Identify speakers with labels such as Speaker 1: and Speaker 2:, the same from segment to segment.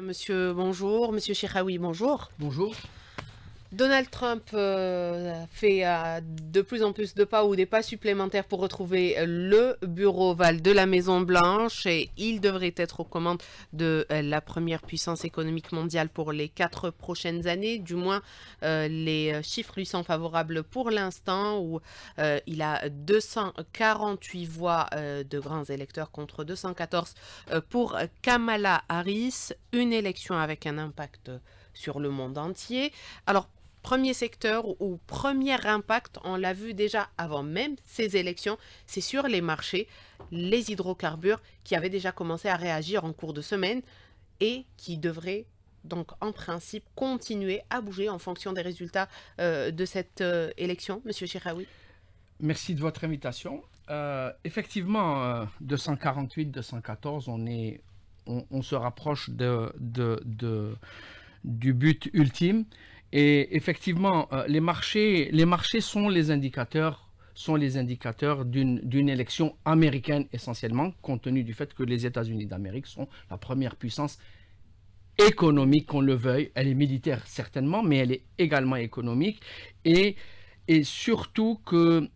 Speaker 1: monsieur, bonjour. Monsieur Chiraoui, bonjour. Bonjour. Donald Trump euh, fait euh, de plus en plus de pas ou des pas supplémentaires pour retrouver le bureau Val de la Maison-Blanche et il devrait être aux commandes de euh, la première puissance économique mondiale pour les quatre prochaines années. Du moins, les chiffres lui sont favorables pour l'instant où il a 248 voix de grands électeurs contre 214 pour Kamala Harris. Une élection avec un impact sur le monde entier. Alors, premier secteur ou premier impact, on l'a vu déjà avant même ces élections, c'est sur les marchés, les hydrocarbures qui avaient déjà commencé à réagir en cours de semaine et qui devraient donc en principe continuer à bouger en fonction des résultats euh, de cette euh, élection, Monsieur Chiraoui.
Speaker 2: Merci de votre invitation. Euh, effectivement, 248-214, on, est, on, se rapproche du but ultime. Et effectivement, euh, les, marchés, les marchés sont les indicateurs sont les indicateurs d'une élection américaine essentiellement, compte tenu du fait que les États-Unis d'Amérique sont la première puissance économique, qu'on le veuille. Elle est militaire certainement, mais elle est également économique. Et, et surtout que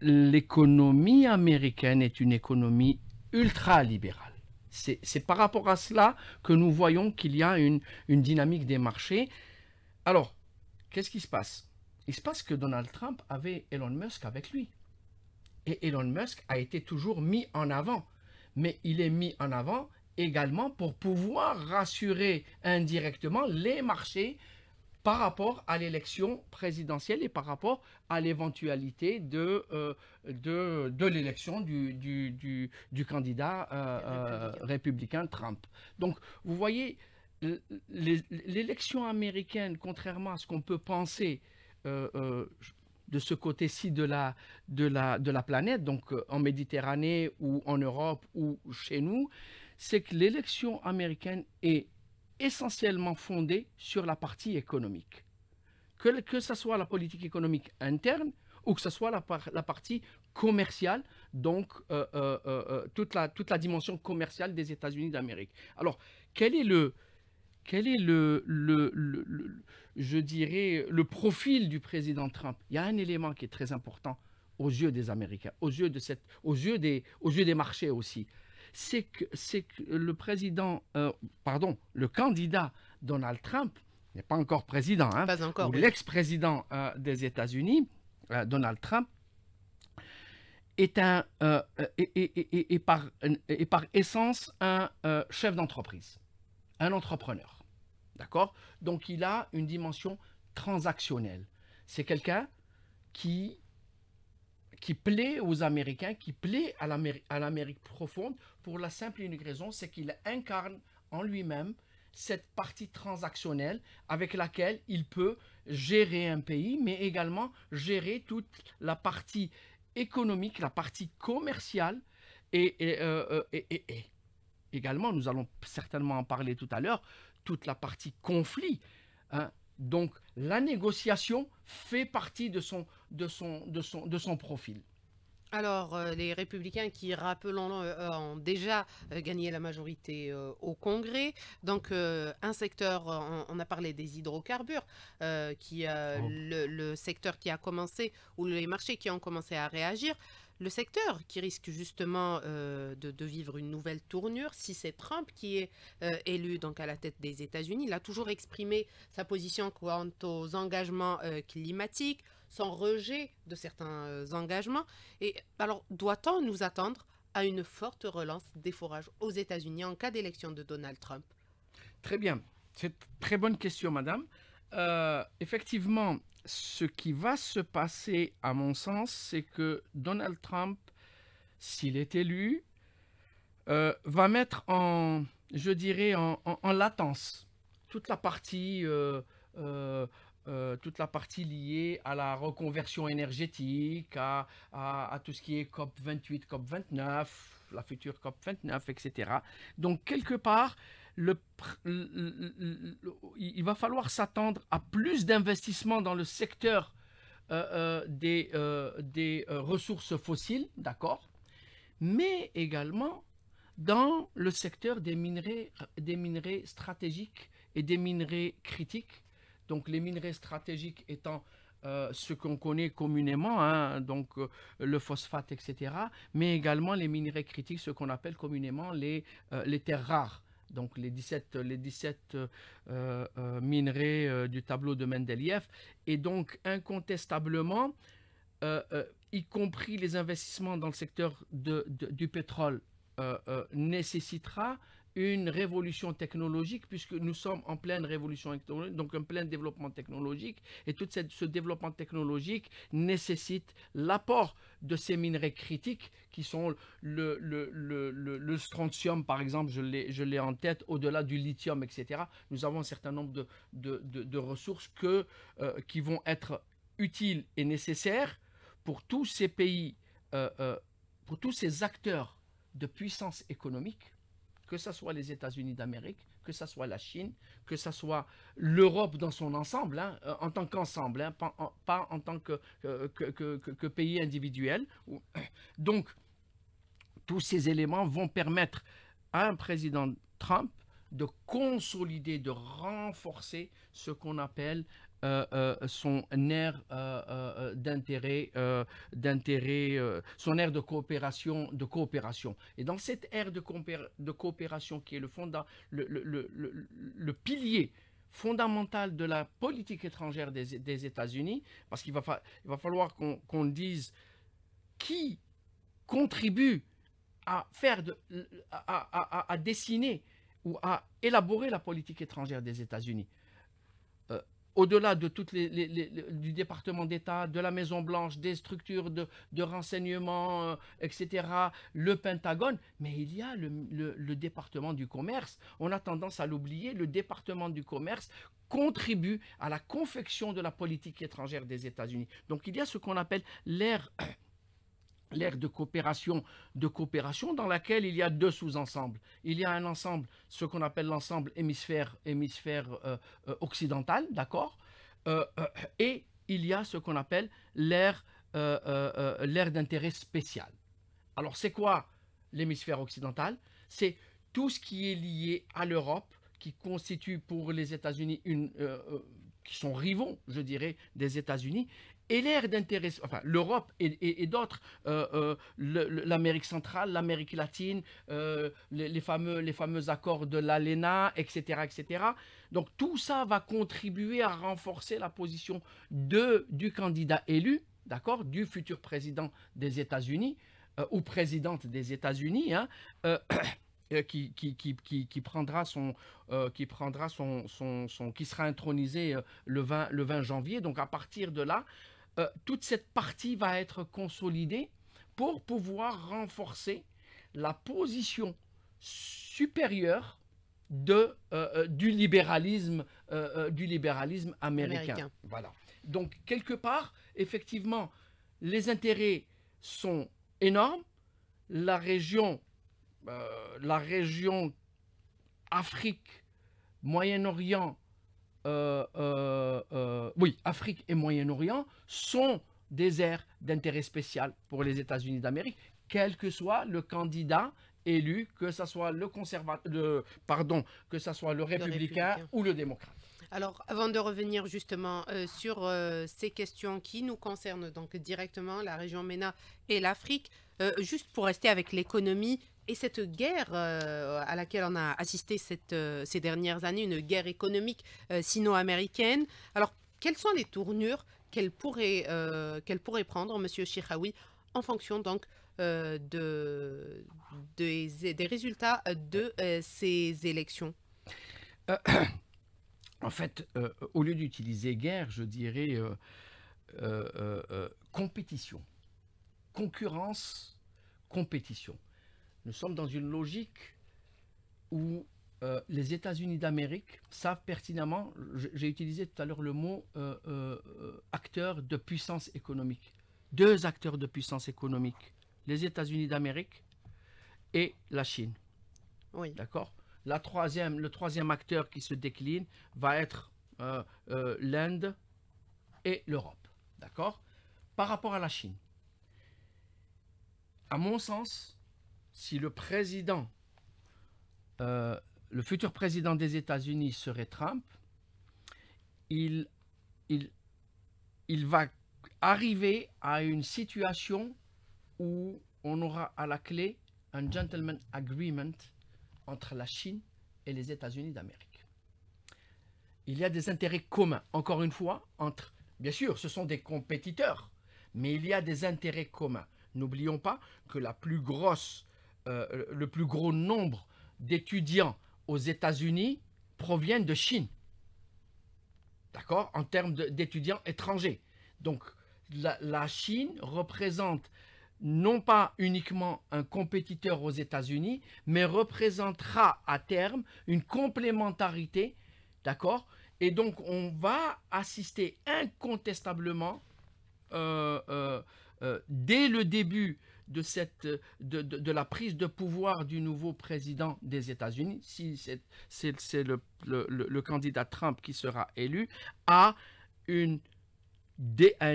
Speaker 2: l'économie américaine est une économie ultra-libérale. ultralibérale. C'est par rapport à cela que nous voyons qu'il y a une, une dynamique des marchés. Alors, qu'est-ce qui se passe Il se passe que Donald Trump avait Elon Musk avec lui. Et Elon Musk a été toujours mis en avant. Mais il est mis en avant également pour pouvoir rassurer indirectement les marchés par rapport à l'élection présidentielle et par rapport à l'éventualité de, euh, de, l'élection du, du, candidat euh, euh, républicain Trump. Donc, vous voyez, l'élection américaine, contrairement à ce qu'on peut penser euh, euh, de ce côté-ci de la, de, la, de la planète, donc euh, en Méditerranée ou en Europe ou chez nous, c'est que l'élection américaine est essentiellement fondée sur la partie économique. Que, que ce soit la politique économique interne ou que ce soit la, la partie commerciale, donc toute, la, toute la dimension commerciale des États-Unis d'Amérique. Alors, quel est le, quel est le, je dirais, le profil du président Trump Il y a un élément qui est très important aux yeux des Américains, aux yeux, de cette, aux yeux, des, aux yeux des marchés aussi. C'est que, que le président, euh, pardon, le candidat Donald Trump n'est pas encore président, hein, l'ex-président euh, des États-Unis, euh, Donald Trump, est, un, par, est par essence un chef d'entreprise, un entrepreneur. D'accord Donc il a une dimension transactionnelle. C'est quelqu'un qui, qui plaît aux Américains, qui plaît à l'Amérique profonde pour la simple et unique raison, c'est qu'il incarne en lui-même cette partie transactionnelle avec laquelle il peut gérer un pays, mais également gérer toute la partie économique, la partie commerciale et euh, euh, également, nous allons certainement en parler tout à l'heure, toute la partie conflit. Hein. Donc la négociation fait partie de son, de son, de de son profil.
Speaker 1: Alors, euh, les républicains qui, rappelons euh, ont déjà euh, gagné la majorité au Congrès. Donc, un secteur, on, a parlé des hydrocarbures, qui, oh. le, secteur qui a commencé, ou les marchés qui ont commencé à réagir le secteur qui risque justement euh, de, vivre une nouvelle tournure si c'est Trump qui est euh, élu donc à la tête des États-Unis. Il a toujours exprimé sa position quant aux engagements euh, climatiques, son rejet de certains engagements. Et alors, doit-on nous attendre à une forte relance des forages aux États-Unis en cas d'élection de Donald Trump
Speaker 2: Très bien. C'est une très bonne question, madame. Euh, effectivement, ce qui va se passer, à mon sens, c'est que Donald Trump, s'il est élu, euh, va mettre en, je dirais, en, latence toute la partie, euh, toute la partie liée à la reconversion énergétique, à, à tout ce qui est COP 28, COP 29, la future COP 29, etc. Donc quelque part, il va falloir s'attendre à plus d'investissements dans le secteur euh, euh, des, euh, ressources fossiles, d'accord, mais également dans le secteur des minerais, stratégiques et des minerais critiques. Donc les minerais stratégiques étant ce qu'on connaît communément, hein, donc le phosphate, etc., mais également les minerais critiques, ce qu'on appelle communément les terres rares donc les 17, les euh, euh, minerais euh, du tableau de Mendeleïev. Et donc, incontestablement, y compris les investissements dans le secteur du pétrole, nécessitera une révolution technologique, puisque nous sommes en pleine révolution technologique, donc un plein développement technologique, et tout ce développement technologique nécessite l'apport de ces minerais critiques, qui sont le, le, le, le strontium, par exemple, je l'ai en tête, au-delà du lithium, etc. Nous avons un certain nombre de, de, de, ressources que, euh, qui vont être utiles et nécessaires pour tous ces pays, euh, euh, pour tous ces acteurs de puissance économique que ce soit les États-Unis d'Amérique, que ce soit la Chine, que ce soit l'Europe dans son ensemble, hein, euh, en tant qu'ensemble, hein, pas, en, tant que, pays individuel. Donc, tous ces éléments vont permettre à un président Trump de consolider, de renforcer ce qu'on appelle euh, euh, son air euh, d'intérêt, d'intérêt, son aire de coopération, de coopération. Et dans cette aire de, coopération qui est le, le, pilier fondamental de la politique étrangère des, États-Unis, parce qu'il va, falloir qu'on dise qui contribue à faire, à, dessiner ou à élaborer la politique étrangère des États-Unis au-delà de toutes les, du département d'État, de la Maison Blanche, des structures de, de renseignement, euh, etc., le Pentagone, mais il y a le, le département du commerce. On a tendance à l'oublier, le département du commerce contribue à la confection de la politique étrangère des États-Unis. Donc il y a ce qu'on appelle l'ère l'ère de coopération, de coopération dans laquelle il y a deux sous-ensembles. Il y a un ensemble, ce qu'on appelle l'ensemble hémisphère, hémisphère euh, euh, occidental, d'accord euh, Et il y a ce qu'on appelle l'ère d'intérêt spécial. Alors c'est quoi l'hémisphère occidental C'est tout ce qui est lié à l'Europe, qui constitue pour les États-Unis une qui sont rivaux, je dirais, des États-Unis, et l'air d'intérêt, enfin l'Europe et, d'autres, euh, euh, l'Amérique centrale, l'Amérique latine, euh, les, fameux, les fameux accords de l'ALENA, etc., etc. Donc tout ça va contribuer à renforcer la position de, du candidat élu, d'accord, du futur président des États-Unis ou présidente des États-Unis, hein, qui, qui, qui, qui, prendra son qui prendra son, son, qui sera intronisé le 20 le 20 janvier donc à partir de là euh, toute cette partie va être consolidée pour pouvoir renforcer la position supérieure euh, euh, du, libéralisme, américain. Donc, quelque part, effectivement, les intérêts sont énormes. La région, la région Afrique, Moyen-Orient, euh, euh, euh, oui, Afrique et Moyen-Orient sont des aires d'intérêt spécial pour les États-Unis d'Amérique, quel que soit le candidat élu, que ce soit le, conservateur, pardon, que ce soit le républicain ou le démocrate.
Speaker 1: Alors, avant de revenir justement euh, sur euh, ces questions qui nous concernent donc directement la région MENA et l'Afrique, euh, juste pour rester avec l'économie et cette guerre à laquelle on a assisté ces dernières années, une guerre économique sino-américaine. Alors, quelles sont les tournures qu'elle pourrait, pourrait prendre, Monsieur Chiraoui, en fonction donc des, résultats de ces élections
Speaker 2: en fait, euh, au lieu d'utiliser guerre, je dirais euh, euh, compétition. Concurrence, compétition. Nous sommes dans une logique où les États-Unis d'Amérique savent pertinemment, j'ai utilisé tout à l'heure le mot euh, acteur de puissance économique, deux acteurs de puissance économique, les États-Unis d'Amérique et la Chine. Oui. D'accord troisième, le troisième acteur qui se décline va être euh, euh, l'Inde et l'Europe. D'accord Par rapport à la Chine, à mon sens, si le président, euh, le futur président des États-Unis serait Trump, il, il, il va arriver à une situation où on aura à la clé un gentleman agreement entre la Chine et les États-Unis d'Amérique. Il y a des intérêts communs, encore une fois, entre, bien sûr, ce sont des compétiteurs, mais il y a des intérêts communs. N'oublions pas que la plus grosse, euh, le plus gros nombre d'étudiants aux États-Unis proviennent de Chine. D'accord En termes d'étudiants étrangers. Donc, la Chine représente non pas uniquement un compétiteur aux États-Unis, mais représentera à terme une complémentarité, d'accord Et donc, on va assister incontestablement, euh, euh, euh, dès le début de, de, la prise de pouvoir du nouveau président des États-Unis, si c'est le, candidat Trump qui sera élu, à un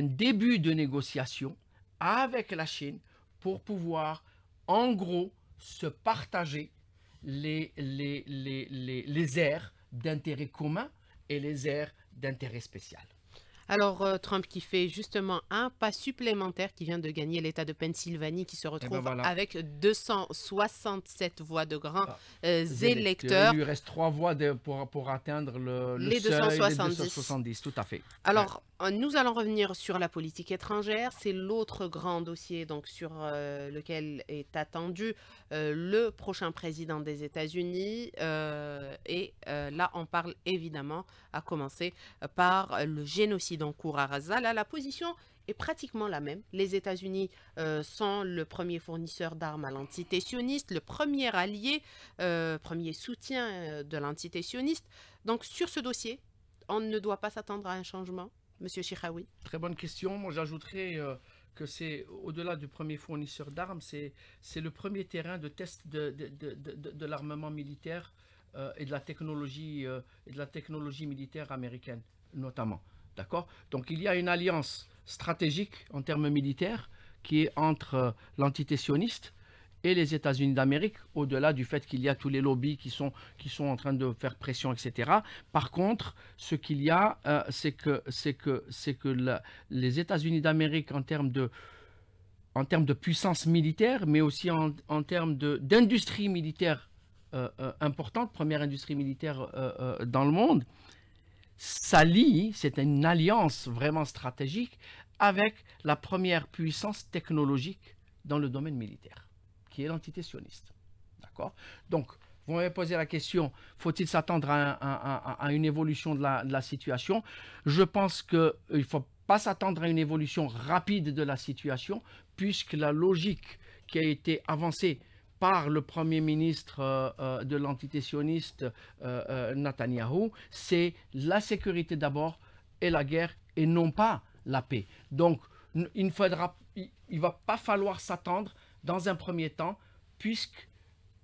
Speaker 2: début de négociation avec la Chine pour pouvoir, en gros, se partager les, les, les, les, aires d'intérêt commun et les aires d'intérêt spécial.
Speaker 1: Alors, euh, Trump qui fait justement un pas supplémentaire, qui vient de gagner l'État de Pennsylvanie, qui se eh ben retrouve avec 267 voix de grands ah. euh, électeurs. Euh, il lui
Speaker 2: reste trois voix pour, atteindre le, les 270. tout à fait.
Speaker 1: Alors, nous allons revenir sur la politique étrangère. C'est l'autre grand dossier donc, sur lequel est attendu le prochain président des États-Unis. et là, on parle évidemment à commencer par le génocide cours à Razal, la position est pratiquement la même. Les États-Unis euh, sont le premier fournisseur d'armes à l'entité sioniste, le premier allié, euh, premier soutien euh, de l'entité sioniste. Donc sur ce dossier, on ne doit pas s'attendre à un changement, Monsieur Chiraoui Très bonne question.
Speaker 2: Moi, j'ajouterais que c'est au-delà du premier fournisseur d'armes, c'est le premier terrain de test de, de l'armement militaire et de la technologie et de la technologie militaire américaine notamment. D'accord Donc il y a une alliance stratégique en termes militaires qui est entre euh, l'entité sioniste et les États-Unis d'Amérique, au-delà du fait qu'il y a tous les lobbies qui sont, qui sont en train de faire pression, etc. Par contre, ce qu'il y a, euh, c'est que, c'est que, c'est que les États-Unis d'Amérique, en termes de en termes de puissance militaire, mais aussi en, en termes d'industrie militaire euh, importante, première industrie militaire dans le monde, s'allie, c'est une alliance vraiment stratégique avec la première puissance technologique dans le domaine militaire, qui est l'entité sioniste. D'accord Donc, vous m'avez posé la question, faut-il s'attendre à, une évolution de la, de la situation Je pense qu'il euh, ne faut pas s'attendre à une évolution rapide de la situation, puisque la logique qui a été avancée par le Premier ministre euh, euh, de l'entité sioniste euh, Netanyahu, c'est la sécurité d'abord et la guerre et non pas la paix. Donc, il ne faudra, il va pas falloir s'attendre dans un premier temps, puisque,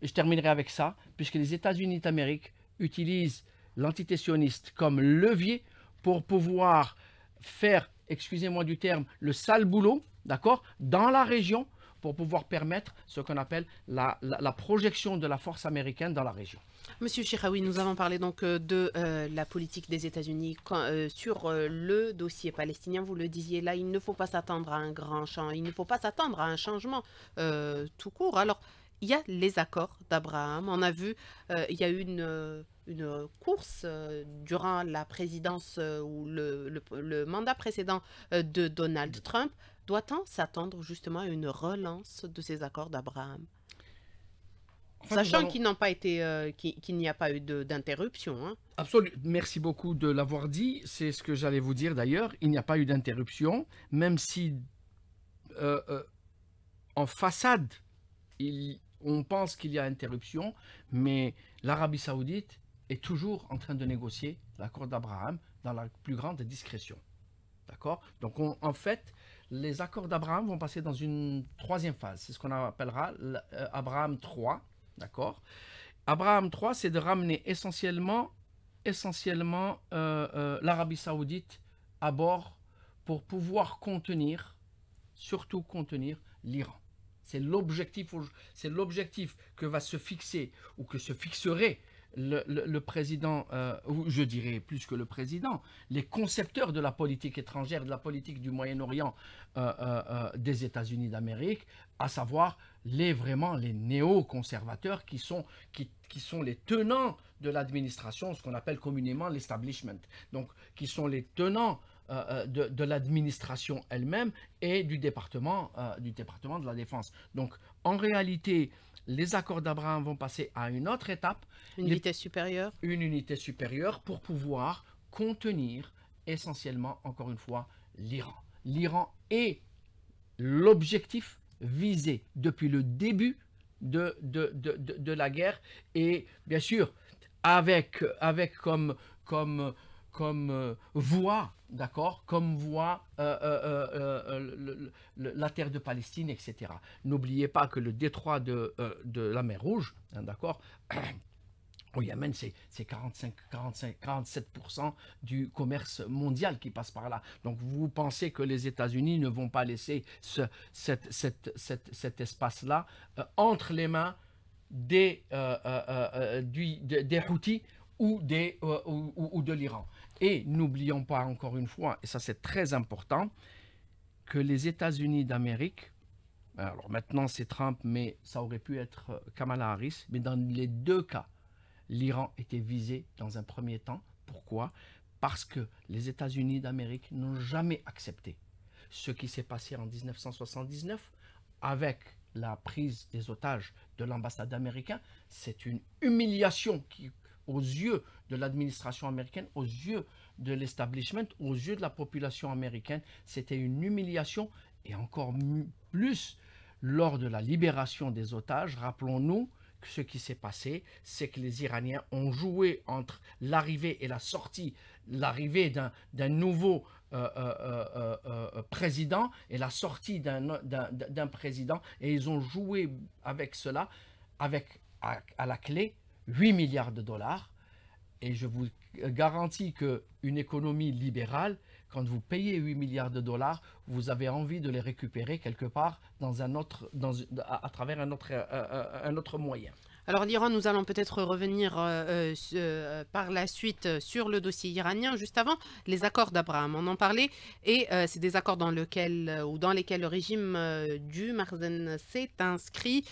Speaker 2: je terminerai avec ça, puisque les États-Unis d'Amérique utilisent l'entité sioniste comme levier pour pouvoir faire, excusez-moi du terme, le sale boulot, d'accord, dans la région pour pouvoir permettre ce qu'on appelle la, projection de la force américaine dans la région.
Speaker 1: Monsieur Chiraoui, nous avons parlé donc euh, de euh, la politique des États-Unis euh, sur le dossier palestinien. Vous le disiez là, il ne faut pas s'attendre à un grand champ, il ne faut pas s'attendre à un changement tout court. Alors, il y a les accords d'Abraham. On a vu, il y a eu une course durant la présidence ou le, mandat précédent de Donald Trump doit-on s'attendre justement à une relance de ces accords d'Abraham Sachant euh, qu'il n'y a pas eu d'interruption. Hein.
Speaker 2: Absolument. Merci beaucoup de l'avoir dit. C'est ce que j'allais vous dire d'ailleurs. Il n'y a pas eu d'interruption, même si euh, euh, en façade, on pense qu'il y a interruption, mais l'Arabie Saoudite est toujours en train de négocier l'accord d'Abraham dans la plus grande discrétion. D'accord Donc en fait, les accords d'Abraham vont passer dans une troisième phase. C'est ce qu'on appellera euh, Abraham 3. D'accord Abraham 3, c'est de ramener essentiellement, essentiellement euh, euh, l'Arabie saoudite à bord pour pouvoir contenir, surtout contenir l'Iran. C'est l'objectif, c'est l'objectif que va se fixer ou que se fixerait le, président, euh, ou je dirais plus que le président, les concepteurs de la politique étrangère, de la politique du Moyen-Orient euh, euh, des États-Unis d'Amérique, à savoir les vraiment les conservateurs qui sont, qui, qui sont les tenants de l'administration, ce qu'on appelle communément l'establishment, donc qui sont les tenants de, de l'administration elle-même et du département, du département de la défense. Donc en réalité, les accords d'Abraham vont passer à une autre étape. Une unité supérieure. Une unité supérieure pour pouvoir contenir essentiellement, encore une fois, l'Iran. L'Iran est l'objectif visé depuis le début de, de, la guerre et bien sûr avec, avec comme, comme comme euh, d'accord, comme voie euh, euh, la terre de Palestine, etc. N'oubliez pas que le détroit de, la mer Rouge, hein, d'accord, au Yémen, c'est 45, 47% du commerce mondial qui passe par là. Donc vous pensez que les États-Unis ne vont pas laisser ce, cet espace-là entre les mains des, des, Houthis ou, des, ou de l'Iran. Et n'oublions pas encore une fois, et ça c'est très important, que les États-Unis d'Amérique, alors maintenant c'est Trump, mais ça aurait pu être euh, Kamala Harris, mais dans les deux cas, l'Iran était visé dans un premier temps. Pourquoi Parce que les États-Unis d'Amérique n'ont jamais accepté ce qui s'est passé en 1979 avec la prise des otages de l'ambassade américaine. C'est une humiliation qui, aux yeux de l'administration américaine, aux yeux de l'establishment, aux yeux de la population américaine. C'était une humiliation et encore plus lors de la libération des otages. Rappelons-nous que ce qui s'est passé, c'est que les Iraniens ont joué entre l'arrivée et la sortie, l'arrivée d'un nouveau euh, euh, euh, président et la sortie d'un président, et ils ont joué avec cela, avec à la clé 8 milliards de dollars. Et je vous garantis qu'une économie libérale, quand vous payez 8 milliards de dollars, vous avez envie de les récupérer quelque part à, travers un autre, euh, euh,
Speaker 1: euh, moyen. Alors l'Iran, nous allons peut-être revenir par la suite sur le dossier iranien. Juste avant, les accords d'Abraham, on en parlait, et c'est des accords dans, ou dans lesquels le régime du Marzen s'est inscrit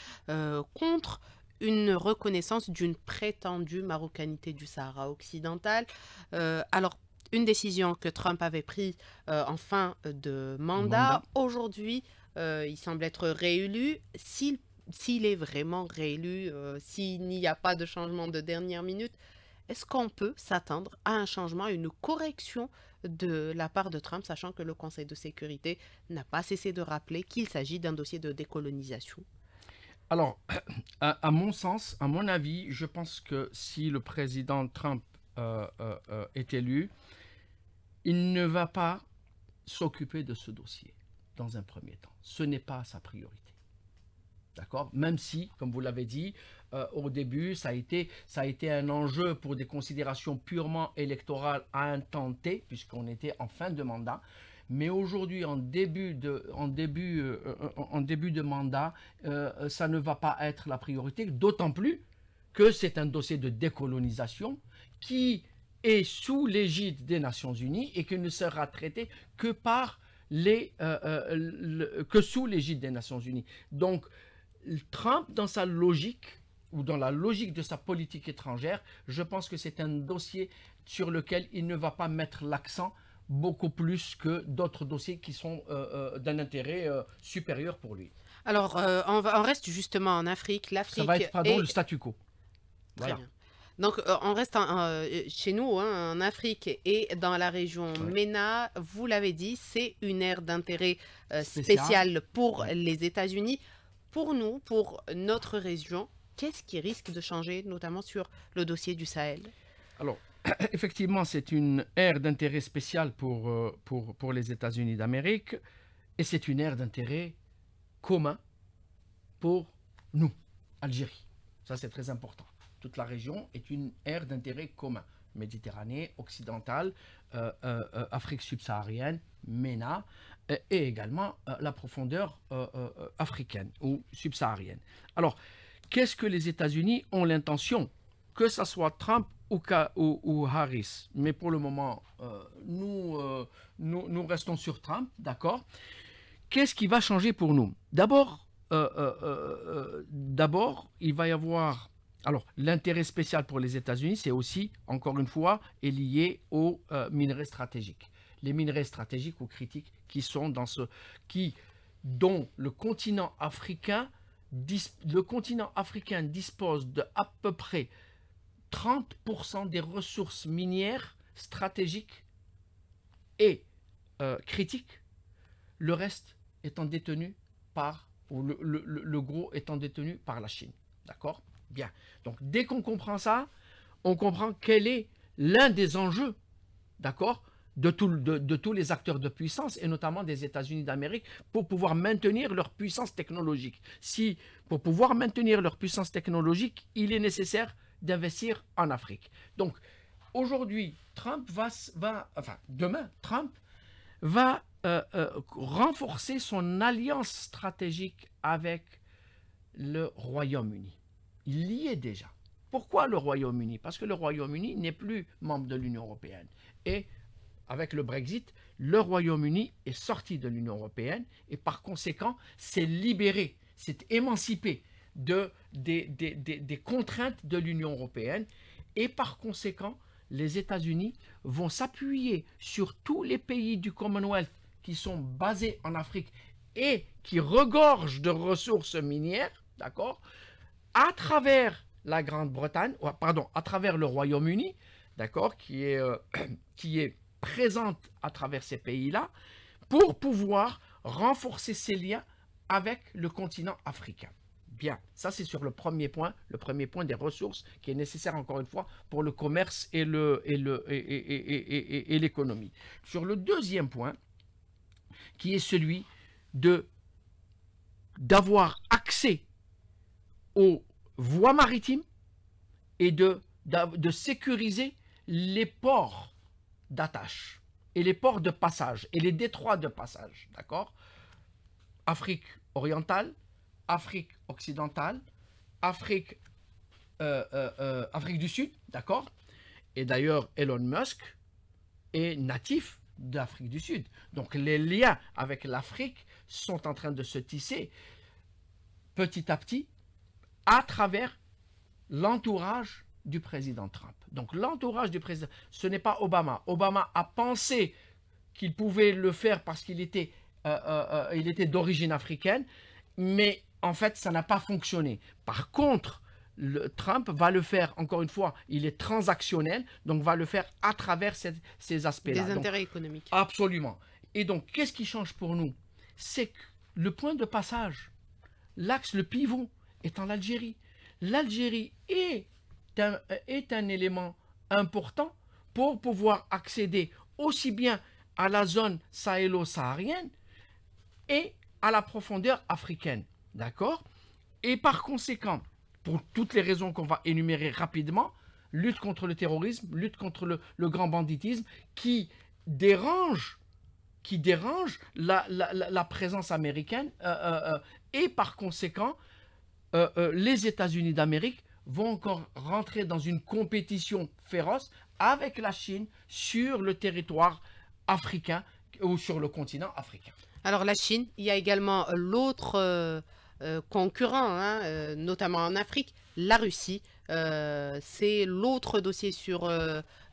Speaker 1: contre une reconnaissance d'une prétendue marocanité du Sahara occidental. Euh, alors, une décision que Trump avait prise euh, en fin de mandat. Aujourd'hui, euh, il semble être réélu. S'il, s'il est vraiment réélu, s'il n'y a pas de changement de dernière minute, est-ce qu'on peut s'attendre à un changement, à une correction de la part de Trump, sachant que le Conseil de sécurité n'a pas cessé de rappeler qu'il s'agit d'un dossier de décolonisation alors,
Speaker 2: à, mon sens, à mon avis, je pense que si le président Trump euh, euh, euh, est élu, il ne va pas s'occuper de ce dossier dans un premier temps. Ce n'est pas sa priorité. D'accord Même si, comme vous l'avez dit, au début, ça a, été, ça a été un enjeu pour des considérations purement électorales à intenter, puisqu'on était en fin de mandat. Mais aujourd'hui, en début de, euh, mandat, euh, euh, ça ne va pas être la priorité, d'autant plus que c'est un dossier de décolonisation qui est sous l'égide des Nations Unies et qui ne sera traité que que sous l'égide des Nations Unies. Donc, Trump, dans sa logique, ou dans la logique de sa politique étrangère, je pense que c'est un dossier sur lequel il ne va pas mettre l'accent beaucoup plus que d'autres dossiers qui sont euh, euh, d'un intérêt euh, supérieur pour lui.
Speaker 1: Alors, on, reste justement en Afrique. L'Afrique Ça va être, pas le statu quo. Donc, on reste chez nous, hein, en Afrique et dans la région MENA. Vous l'avez dit, c'est une aire d'intérêt spécial pour les États-Unis. Pour nous, pour notre région, qu'est-ce qui risque de changer, notamment sur le dossier du Sahel Alors,
Speaker 2: effectivement, c'est une ère d'intérêt spécial euh, pour, pour, les États-Unis d'Amérique et c'est une ère d'intérêt commun pour nous, Algérie. Ça, c'est très important. Toute la région est une aire d'intérêt commun. Méditerranée, occidentale, euh, euh, Afrique subsaharienne, MENA, et, également la profondeur africaine ou subsaharienne. Alors, qu'est-ce que les États-Unis ont l'intention que ce soit Trump ou, Harris. Mais pour le moment, euh, euh, nous, nous, restons sur Trump, d'accord Qu'est-ce qui va changer pour nous D'abord, euh, d'abord, il va y avoir... Alors, l'intérêt spécial pour les États-Unis, c'est aussi, encore une fois, est lié aux minerais stratégiques. Les minerais stratégiques ou critiques qui sont dans ce... qui dont le continent africain, le continent africain dispose de à peu près 30% des ressources minières stratégiques et euh, critiques, le reste étant détenu par, ou le, gros étant détenu par la Chine. D'accord Bien. Donc dès qu'on comprend ça, on comprend quel est l'un des enjeux, d'accord, de, de, tous les acteurs de puissance, et notamment des États-Unis d'Amérique, pour pouvoir maintenir leur puissance technologique. Si, pour pouvoir maintenir leur puissance technologique, il est nécessaire d'investir en Afrique. Donc aujourd'hui, Trump va, enfin demain, Trump va euh, euh, renforcer son alliance stratégique avec le Royaume-Uni. Il y est déjà. Pourquoi le Royaume-Uni Parce que le Royaume-Uni n'est plus membre de l'Union européenne. Et avec le Brexit, le Royaume-Uni est sorti de l'Union européenne et par conséquent c'est libéré, c'est émancipé des, contraintes de l'Union européenne et par conséquent, les États-Unis vont s'appuyer sur tous les pays du Commonwealth qui sont basés en Afrique et qui regorgent de ressources minières, d'accord, à travers la Grande-Bretagne, pardon, à travers le Royaume-Uni, d'accord, qui, est, euh, qui est présente à travers ces pays-là, pour pouvoir renforcer ses liens avec le continent africain. Bien, ça c'est sur le premier point, le premier point des ressources qui est nécessaire encore une fois pour le commerce et l'économie. Le, et le, et, et, sur le deuxième point, qui est celui d'avoir accès aux voies maritimes et de, de sécuriser les ports d'attache et les ports de passage et les détroits de passage, d'accord Afrique orientale, Afrique occidentale, Afrique, euh, euh, euh, Afrique du Sud, d'accord Et d'ailleurs, Elon Musk est natif d'Afrique du Sud. Donc les liens avec l'Afrique sont en train de se tisser petit à petit à travers l'entourage du président Trump. Donc l'entourage du président, ce n'est pas Obama. Obama a pensé qu'il pouvait le faire parce qu'il était, était d'origine africaine, mais en fait, ça n'a pas fonctionné. Par contre, le Trump va le faire, encore une fois, il est transactionnel, donc va le faire à travers ces, aspects-là. Des intérêts économiques. Absolument. Et donc, qu'est-ce qui change pour nous C'est que le point de passage, l'axe, le pivot, est en Algérie. L'Algérie est un élément important pour pouvoir accéder aussi bien à la zone sahélo-saharienne et à la profondeur africaine. D'accord Et par conséquent, pour toutes les raisons qu'on va énumérer rapidement, lutte contre le terrorisme, lutte contre le, grand banditisme, qui dérange, qui dérange la, présence américaine, euh, euh, euh, et par conséquent, les États-Unis d'Amérique vont encore rentrer dans une compétition féroce avec la Chine sur le territoire africain ou sur le continent africain.
Speaker 1: Alors la Chine, il y a également l'autre euh, concurrent, hein, euh, notamment en Afrique, la Russie. Euh, c'est l'autre dossier sur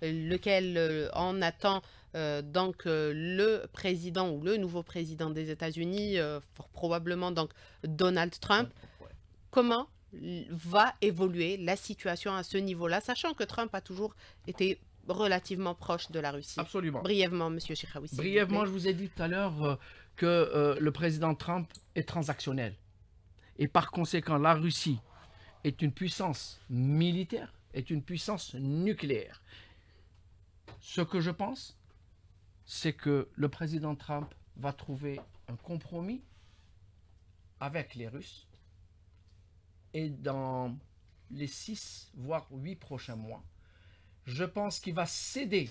Speaker 1: lequel on attend donc le président ou le nouveau président des États-Unis, probablement donc Donald Trump. Comment va évoluer la situation à ce niveau-là, sachant que Trump a toujours été relativement proche de la Russie. Absolument. Brièvement, Monsieur Chekhawissi Brièvement, je
Speaker 2: vous ai dit tout à l'heure que le président Trump est transactionnel. Et par conséquent, la Russie est une puissance militaire, est une puissance nucléaire. Ce que je pense, c'est que le président Trump va trouver un compromis avec les Russes et dans les six, voire huit prochains mois, je pense qu'il va céder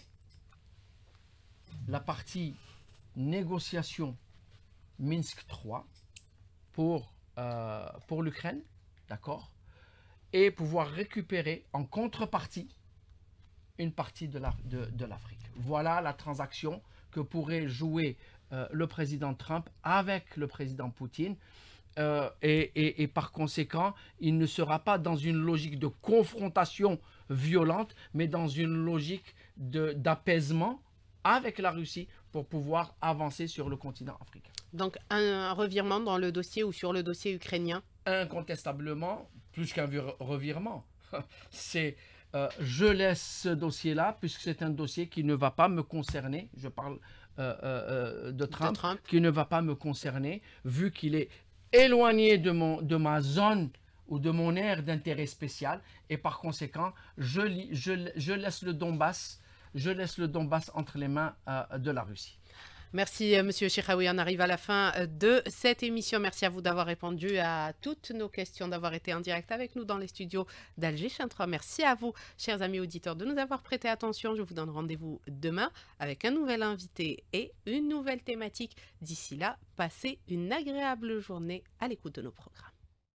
Speaker 2: la partie négociation Minsk 3 pour euh, pour l'Ukraine, d'accord Et pouvoir récupérer en contrepartie une partie de l'Afrique. voilà la transaction que pourrait jouer euh, le président Trump avec le président Poutine. Euh, et, par conséquent, il ne sera pas dans une logique de confrontation violente, mais dans une logique d'apaisement avec la Russie pour pouvoir avancer sur le continent africain.
Speaker 1: Donc un revirement dans le dossier ou sur le dossier ukrainien Incontestablement, plus qu'un revirement. c'est euh, je
Speaker 2: laisse ce dossier-là puisque c'est un dossier qui ne va pas me concerner. Je parle euh, euh, de, Trump, qui ne va pas me concerner vu qu'il est éloigné de, mon, de ma zone ou de mon aire d'intérêt spécial et par conséquent, je, je laisse le Donbass je laisse le Donbass entre les mains euh, de la Russie.
Speaker 1: Merci, euh, Monsieur Chiraoui. On arrive à la fin euh, de cette émission. Merci à vous d'avoir répondu à toutes nos questions, d'avoir été en direct avec nous dans les studios d'Alger Chintra. Merci à vous, chers amis auditeurs, de nous avoir prêté attention. Je vous donne rendez-vous demain avec un nouvel invité et une nouvelle thématique. D'ici là, passez une agréable journée à l'écoute de nos programmes.